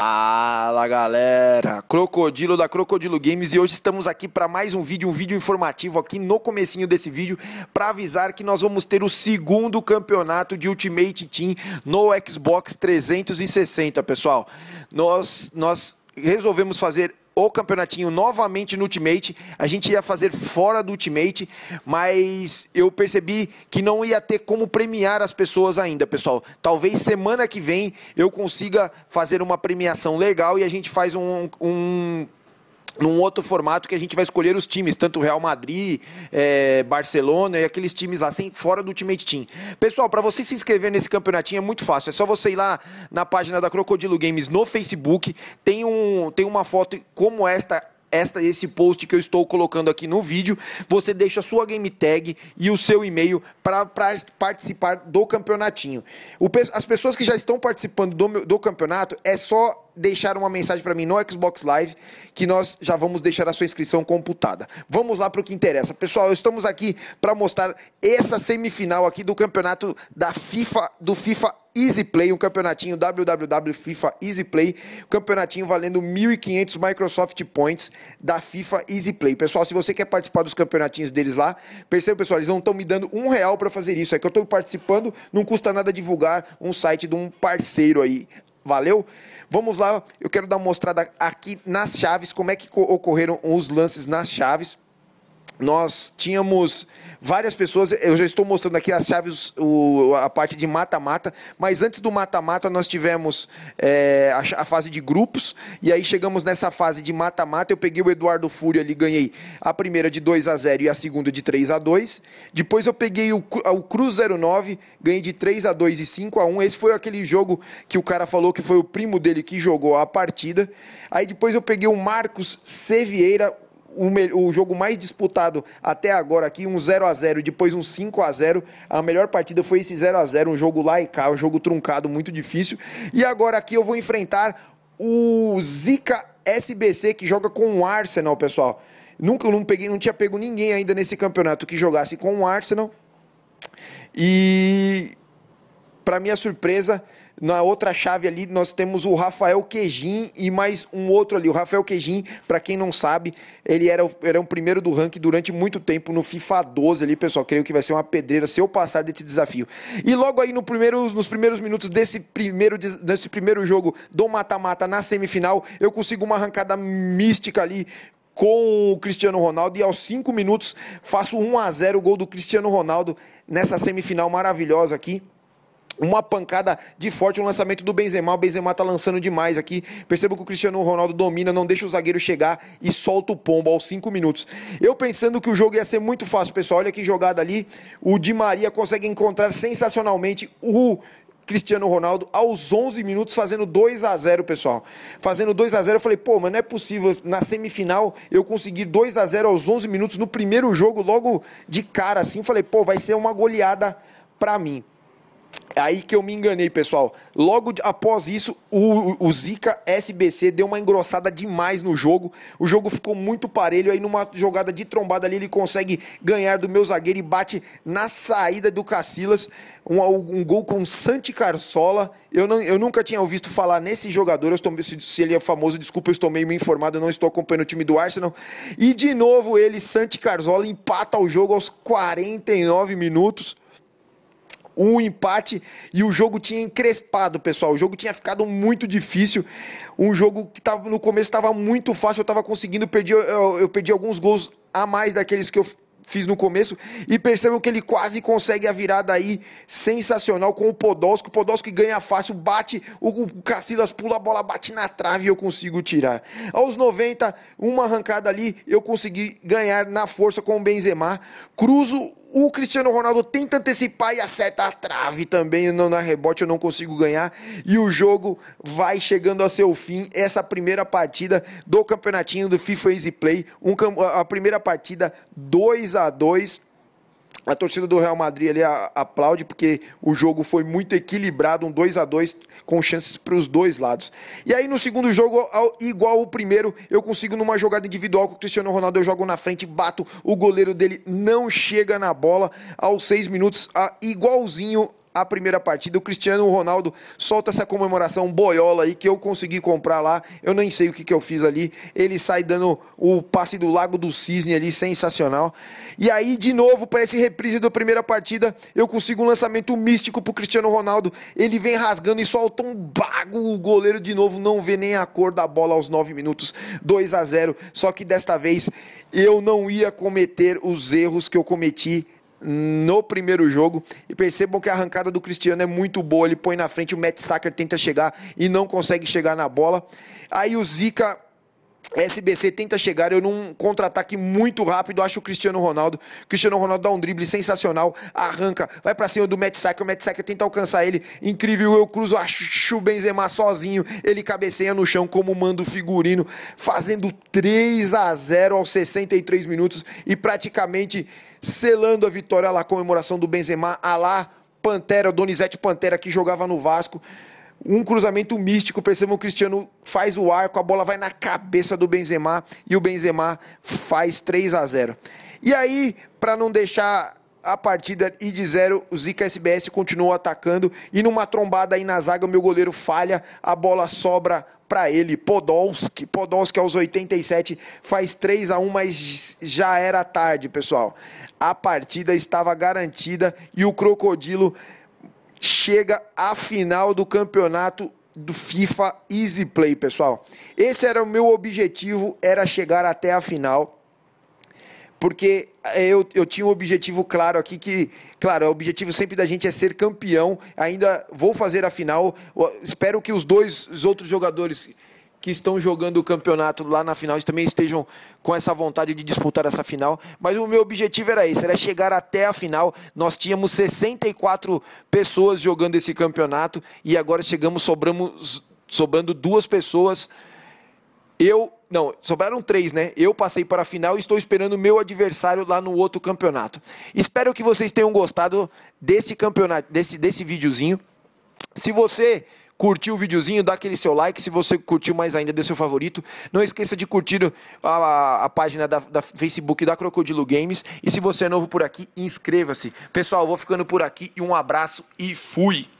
Fala galera, Crocodilo da Crocodilo Games e hoje estamos aqui para mais um vídeo, um vídeo informativo aqui no comecinho desse vídeo para avisar que nós vamos ter o segundo campeonato de Ultimate Team no Xbox 360, pessoal. Nós nós resolvemos fazer o campeonatinho novamente no Ultimate. A gente ia fazer fora do Ultimate, mas eu percebi que não ia ter como premiar as pessoas ainda, pessoal. Talvez semana que vem eu consiga fazer uma premiação legal e a gente faz um, um num outro formato que a gente vai escolher os times, tanto Real Madrid, é, Barcelona e aqueles times assim fora do Ultimate Team. Pessoal, para você se inscrever nesse campeonatinho é muito fácil, é só você ir lá na página da Crocodilo Games no Facebook, tem, um, tem uma foto como esta esta esse post que eu estou colocando aqui no vídeo, você deixa a sua game tag e o seu e-mail para participar do campeonatinho. O, as pessoas que já estão participando do, do campeonato é só deixaram uma mensagem para mim no Xbox Live que nós já vamos deixar a sua inscrição computada. Vamos lá para o que interessa. Pessoal, estamos aqui para mostrar essa semifinal aqui do campeonato da FIFA, do FIFA Easy Play, um campeonatinho WWW FIFA Easy Play, um campeonatinho valendo 1.500 Microsoft Points da FIFA Easy Play. Pessoal, se você quer participar dos campeonatinhos deles lá, perceba, pessoal, eles não estão me dando um real para fazer isso, é que eu estou participando, não custa nada divulgar um site de um parceiro aí. Valeu? Vamos lá, eu quero dar uma mostrada aqui nas chaves, como é que ocorreram os lances nas chaves nós tínhamos várias pessoas. Eu já estou mostrando aqui as chaves, o, a parte de mata-mata, mas antes do mata-mata nós tivemos é, a, a, fase de grupos, e aí chegamos nessa fase de mata-mata. Eu peguei o Eduardo Fúria ali, ganhei a primeira de 2 a 0 e a segunda de 3 a 2 Depois eu peguei o, o Cruz 09, ganhei de 3 a 2 e 5 a 1 Esse foi aquele jogo que o cara falou que foi o primo dele que jogou a partida. Aí depois eu peguei o Marcos C o, o, jogo mais disputado até agora aqui, um 0 a 0 depois um 5 a 0 A melhor partida foi esse 0 a 0 um jogo lá e cá, um jogo truncado, muito difícil. E agora aqui eu vou enfrentar o Zica SBC, que joga com o Arsenal, pessoal. Nunca não, peguei, não tinha pego ninguém ainda nesse campeonato que jogasse com o Arsenal. E, para minha surpresa, na outra chave ali, nós temos o Rafael Quejim e mais um outro ali. O Rafael Quejim, para quem não sabe, ele era, o, era o primeiro do ranking durante muito tempo no FIFA 12 ali, pessoal. Creio que vai ser uma pedreira se eu passar desse desafio. E logo aí no primeiro, nos primeiros minutos desse primeiro, desse primeiro jogo do mata-mata na semifinal, eu consigo uma arrancada mística ali com o Cristiano Ronaldo e aos cinco minutos faço 1 a 0 o gol do Cristiano Ronaldo nessa semifinal maravilhosa aqui uma pancada de forte no lançamento do Benzema. O Benzema tá lançando demais aqui. Perceba que o Cristiano Ronaldo domina, não deixa o zagueiro chegar e solta o pombo aos 5 minutos. Eu pensando que o jogo ia ser muito fácil, pessoal. Olha que jogada ali. O Di Maria consegue encontrar sensacionalmente o Cristiano Ronaldo aos 11 minutos fazendo 2 a 0 pessoal. Fazendo 2 a 0 eu falei, pô, mas não é possível na semifinal eu conseguir 2 a 0 aos 11 minutos no primeiro jogo logo de cara assim. Eu falei, pô, vai ser uma goleada para mim. Aí que eu me enganei, pessoal. Logo após isso, o, o Zika SBC deu uma engrossada demais no jogo. O jogo ficou muito parelho. Aí, numa jogada de trombada ali, ele consegue ganhar do meu zagueiro e bate na saída do Cacilas. Um, um gol com Santi Carsola. Eu, não, eu nunca tinha ouvido falar nesse jogador. Eu tomei, se, se ele é famoso, desculpa, eu estou meio informado. Eu não estou acompanhando o time do Arsenal. E de novo, ele, Santi Carsola, empata o jogo aos 49 minutos um empate e o jogo tinha encrespado, pessoal. O jogo tinha ficado muito difícil. Um jogo que tava, no começo estava muito fácil, eu estava conseguindo perdi eu, eu perdi alguns gols a mais daqueles que eu fiz no começo. E percebam que ele quase consegue a virada aí sensacional com o Podolski. O Podolski ganha fácil, bate, o Cacilas pula a bola, bate na trave e eu consigo tirar. Aos 90, uma arrancada ali, eu consegui ganhar na força com o Benzema. Cruzo, o Cristiano Ronaldo tenta antecipar e acerta a trave também não na rebote, eu não consigo ganhar. E o jogo vai chegando a seu fim. Essa primeira partida do campeonatinho do FIFA Easy Play, um, a primeira partida 2 3 a 2 a torcida do Real Madrid ali aplaude porque o jogo foi muito equilibrado, um 2 a 2 com chances para os dois lados. E aí no segundo jogo, igual o primeiro, eu consigo numa jogada individual com o Cristiano Ronaldo, eu jogo na frente, bato, o goleiro dele não chega na bola. Aos seis minutos, a, igualzinho a primeira partida. O Cristiano Ronaldo solta essa comemoração boiola aí que eu consegui comprar lá. Eu nem sei o que, que eu fiz ali. Ele sai dando o passe do Lago do Cisne ali, sensacional. E aí, de novo, para esse reprise da primeira partida, eu consigo um lançamento místico pro Cristiano Ronaldo. Ele vem rasgando e solta um bago. O goleiro de novo não vê nem a cor da bola aos 9 minutos. 2 a 0. Só que desta vez eu não ia cometer os erros que eu cometi no primeiro jogo. E percebam que a arrancada do Cristiano é muito boa. Ele põe na frente, o Matt Sacker tenta chegar e não consegue chegar na bola. Aí o Zica SBC tenta chegar, eu num contra-ataque muito rápido, acho o Cristiano Ronaldo. Cristiano Ronaldo dá um drible sensacional, arranca, vai para cima do Matt o Matt tenta alcançar ele, incrível, eu cruzo, acho o Benzema sozinho, ele cabeceia no chão como manda o figurino, fazendo 3 a 0 aos 63 minutos e praticamente selando a vitória lá, comemoração do Benzema, a lá Pantera, Donizete Pantera que jogava no Vasco. Um cruzamento místico, percebam o Cristiano faz o arco, a bola vai na cabeça do Benzema e o Benzema faz 3 a 0. E aí, para não deixar a partida ir de zero, o Zica SBS continua atacando e numa trombada aí na zaga, o meu goleiro falha, a bola sobra para ele, Podolski, Podolski aos 87 faz 3 a 1, mas já era tarde, pessoal. A partida estava garantida e o Crocodilo chega à final do campeonato do FIFA Easy Play, pessoal. Esse era o meu objetivo, era chegar até a final. Porque eh, eu, eu tinha um objetivo claro aqui que, claro, o objetivo sempre da gente é ser campeão. Ainda vou fazer a final. Espero que os dois os outros jogadores que estão jogando o campeonato lá na final também estejam com essa vontade de disputar essa final. Mas o meu objetivo era esse, era chegar até a final. Nós tínhamos 64 pessoas jogando esse campeonato e agora chegamos, sobramos, sobrando duas pessoas. Eu não, sobraram três, né? Eu passei para a final e estou esperando o meu adversário lá no outro campeonato. Espero que vocês tenham gostado desse campeonato, desse, desse videozinho. Se você Curtiu o videozinho, dá aquele seu like. Se você curtiu mais ainda, dê seu favorito. Não esqueça de curtir a, a, a página da, da, Facebook da Crocodilo Games. E se você é novo por aqui, inscreva-se. Pessoal, vou ficando por aqui. Um abraço e fui!